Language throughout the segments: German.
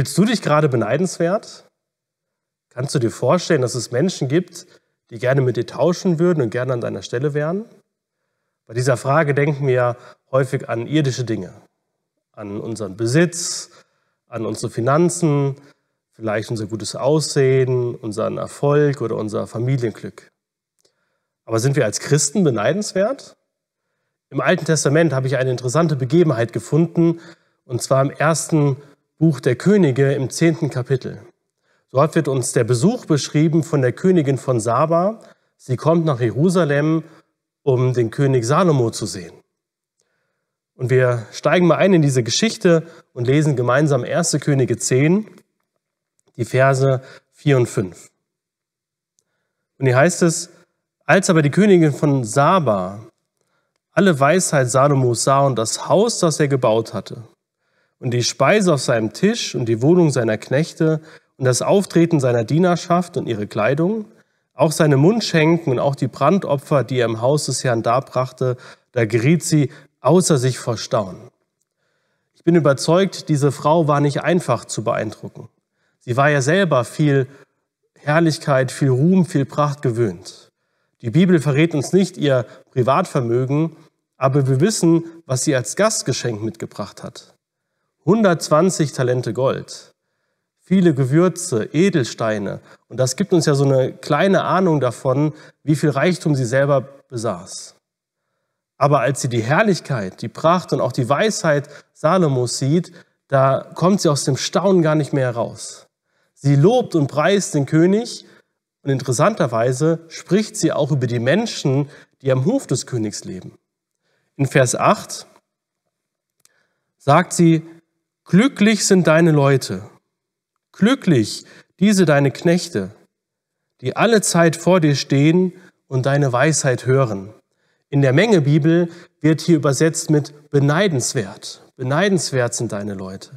Fühlst du dich gerade beneidenswert? Kannst du dir vorstellen, dass es Menschen gibt, die gerne mit dir tauschen würden und gerne an deiner Stelle wären? Bei dieser Frage denken wir häufig an irdische Dinge, an unseren Besitz, an unsere Finanzen, vielleicht unser gutes Aussehen, unseren Erfolg oder unser Familienglück. Aber sind wir als Christen beneidenswert? Im Alten Testament habe ich eine interessante Begebenheit gefunden, und zwar im ersten Buch der Könige im zehnten Kapitel. Dort wird uns der Besuch beschrieben von der Königin von Saba. Sie kommt nach Jerusalem, um den König Salomo zu sehen. Und wir steigen mal ein in diese Geschichte und lesen gemeinsam 1. Könige 10, die Verse 4 und 5. Und hier heißt es, als aber die Königin von Saba alle Weisheit Salomos sah und das Haus, das er gebaut hatte, und die Speise auf seinem Tisch und die Wohnung seiner Knechte und das Auftreten seiner Dienerschaft und ihre Kleidung, auch seine Mundschenken und auch die Brandopfer, die er im Haus des Herrn darbrachte, da geriet sie außer sich vor Staunen. Ich bin überzeugt, diese Frau war nicht einfach zu beeindrucken. Sie war ja selber viel Herrlichkeit, viel Ruhm, viel Pracht gewöhnt. Die Bibel verrät uns nicht ihr Privatvermögen, aber wir wissen, was sie als Gastgeschenk mitgebracht hat. 120 Talente Gold, viele Gewürze, Edelsteine. Und das gibt uns ja so eine kleine Ahnung davon, wie viel Reichtum sie selber besaß. Aber als sie die Herrlichkeit, die Pracht und auch die Weisheit Salomos sieht, da kommt sie aus dem Staunen gar nicht mehr heraus. Sie lobt und preist den König und interessanterweise spricht sie auch über die Menschen, die am Hof des Königs leben. In Vers 8 sagt sie, Glücklich sind deine Leute, glücklich diese deine Knechte, die alle Zeit vor dir stehen und deine Weisheit hören. In der Menge Bibel wird hier übersetzt mit beneidenswert. Beneidenswert sind deine Leute.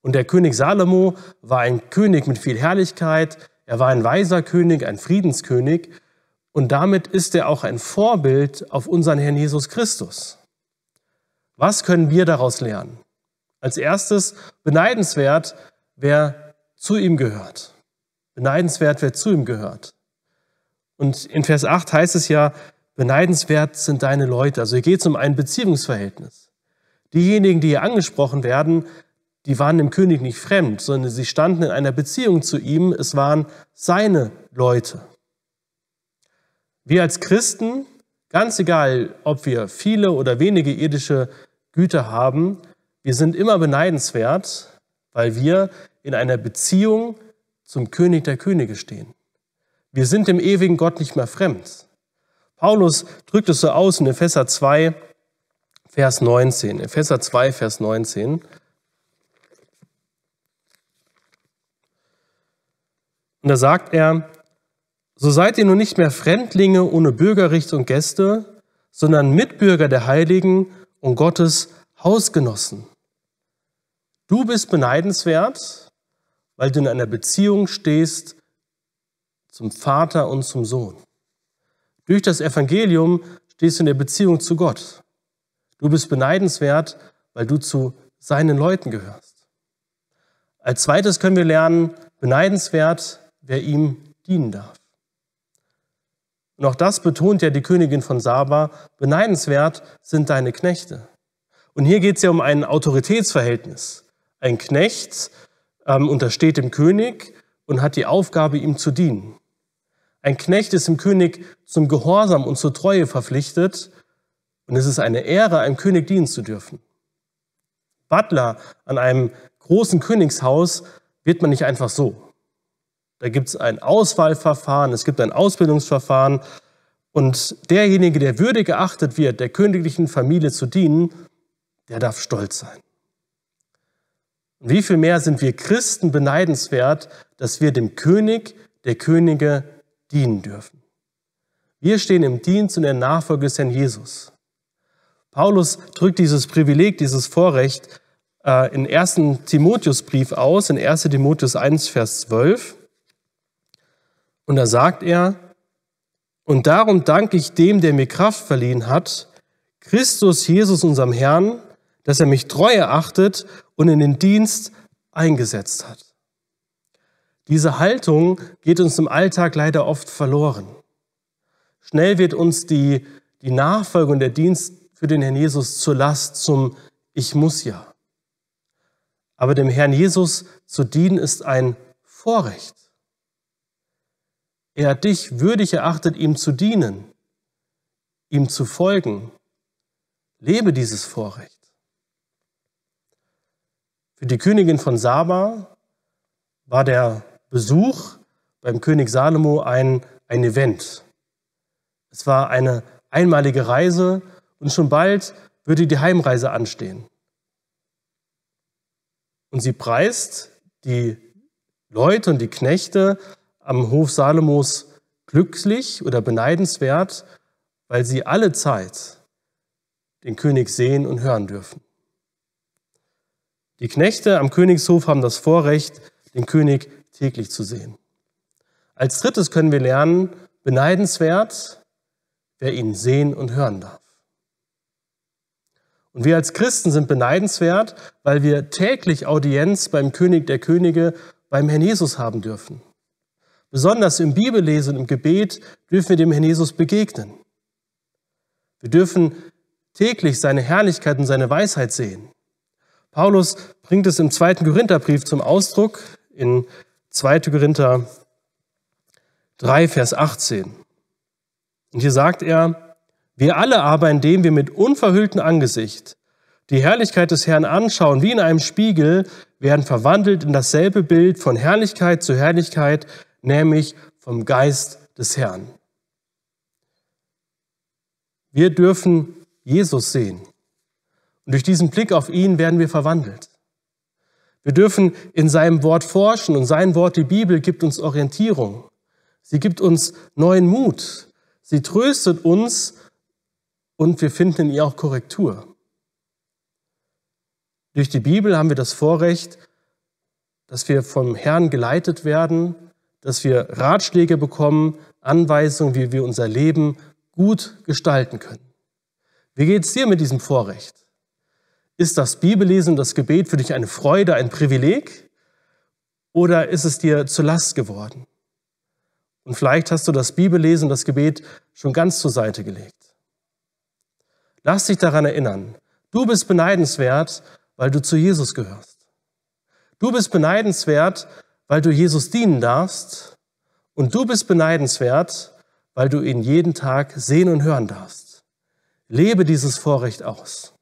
Und der König Salomo war ein König mit viel Herrlichkeit, er war ein weiser König, ein Friedenskönig und damit ist er auch ein Vorbild auf unseren Herrn Jesus Christus. Was können wir daraus lernen? Als erstes beneidenswert, wer zu ihm gehört. Beneidenswert, wer zu ihm gehört. Und in Vers 8 heißt es ja, beneidenswert sind deine Leute. Also hier geht es um ein Beziehungsverhältnis. Diejenigen, die hier angesprochen werden, die waren dem König nicht fremd, sondern sie standen in einer Beziehung zu ihm. Es waren seine Leute. Wir als Christen, ganz egal, ob wir viele oder wenige irdische Güter haben, wir sind immer beneidenswert, weil wir in einer Beziehung zum König der Könige stehen. Wir sind dem ewigen Gott nicht mehr fremd. Paulus drückt es so aus in Epheser 2, Vers 19. Epheser 2, Vers 19. Und da sagt er, so seid ihr nun nicht mehr Fremdlinge ohne Bürgerrecht und Gäste, sondern Mitbürger der Heiligen und Gottes Hausgenossen. Du bist beneidenswert, weil du in einer Beziehung stehst zum Vater und zum Sohn. Durch das Evangelium stehst du in der Beziehung zu Gott. Du bist beneidenswert, weil du zu seinen Leuten gehörst. Als zweites können wir lernen, beneidenswert, wer ihm dienen darf. Und auch das betont ja die Königin von Saba, beneidenswert sind deine Knechte. Und hier geht es ja um ein Autoritätsverhältnis ein Knecht, ähm, untersteht dem König und hat die Aufgabe, ihm zu dienen. Ein Knecht ist dem König zum Gehorsam und zur Treue verpflichtet und es ist eine Ehre, einem König dienen zu dürfen. Butler an einem großen Königshaus wird man nicht einfach so. Da gibt es ein Auswahlverfahren, es gibt ein Ausbildungsverfahren und derjenige, der würdig geachtet wird, der königlichen Familie zu dienen, der darf stolz sein. Wie viel mehr sind wir Christen beneidenswert, dass wir dem König der Könige dienen dürfen. Wir stehen im Dienst und der Nachfolge des Herrn Jesus. Paulus drückt dieses Privileg, dieses Vorrecht äh, in 1. Timotheusbrief aus, in 1. Timotheus 1, Vers 12. Und da sagt er, und darum danke ich dem, der mir Kraft verliehen hat, Christus Jesus, unserem Herrn, dass er mich treu erachtet und in den Dienst eingesetzt hat. Diese Haltung geht uns im Alltag leider oft verloren. Schnell wird uns die, die Nachfolge und der Dienst für den Herrn Jesus zur Last, zum Ich muss ja. Aber dem Herrn Jesus zu dienen ist ein Vorrecht. Er hat dich würdig erachtet, ihm zu dienen, ihm zu folgen. Lebe dieses Vorrecht. Für die Königin von Saba war der Besuch beim König Salomo ein, ein Event. Es war eine einmalige Reise und schon bald würde die Heimreise anstehen. Und sie preist die Leute und die Knechte am Hof Salomos glücklich oder beneidenswert, weil sie alle Zeit den König sehen und hören dürfen. Die Knechte am Königshof haben das Vorrecht, den König täglich zu sehen. Als drittes können wir lernen, beneidenswert, wer ihn sehen und hören darf. Und wir als Christen sind beneidenswert, weil wir täglich Audienz beim König der Könige, beim Herrn Jesus haben dürfen. Besonders im Bibellesen und im Gebet dürfen wir dem Herrn Jesus begegnen. Wir dürfen täglich seine Herrlichkeit und seine Weisheit sehen. Paulus bringt es im zweiten Korintherbrief zum Ausdruck in 2. Korinther 3, Vers 18. Und hier sagt er, wir alle aber, indem wir mit unverhülltem Angesicht die Herrlichkeit des Herrn anschauen, wie in einem Spiegel, werden verwandelt in dasselbe Bild von Herrlichkeit zu Herrlichkeit, nämlich vom Geist des Herrn. Wir dürfen Jesus sehen. Und durch diesen Blick auf ihn werden wir verwandelt. Wir dürfen in seinem Wort forschen und sein Wort, die Bibel, gibt uns Orientierung. Sie gibt uns neuen Mut. Sie tröstet uns und wir finden in ihr auch Korrektur. Durch die Bibel haben wir das Vorrecht, dass wir vom Herrn geleitet werden, dass wir Ratschläge bekommen, Anweisungen, wie wir unser Leben gut gestalten können. Wie geht es dir mit diesem Vorrecht? Ist das Bibellesen und das Gebet für dich eine Freude, ein Privileg? Oder ist es dir zur Last geworden? Und vielleicht hast du das Bibellesen und das Gebet schon ganz zur Seite gelegt. Lass dich daran erinnern. Du bist beneidenswert, weil du zu Jesus gehörst. Du bist beneidenswert, weil du Jesus dienen darfst. Und du bist beneidenswert, weil du ihn jeden Tag sehen und hören darfst. Lebe dieses Vorrecht aus.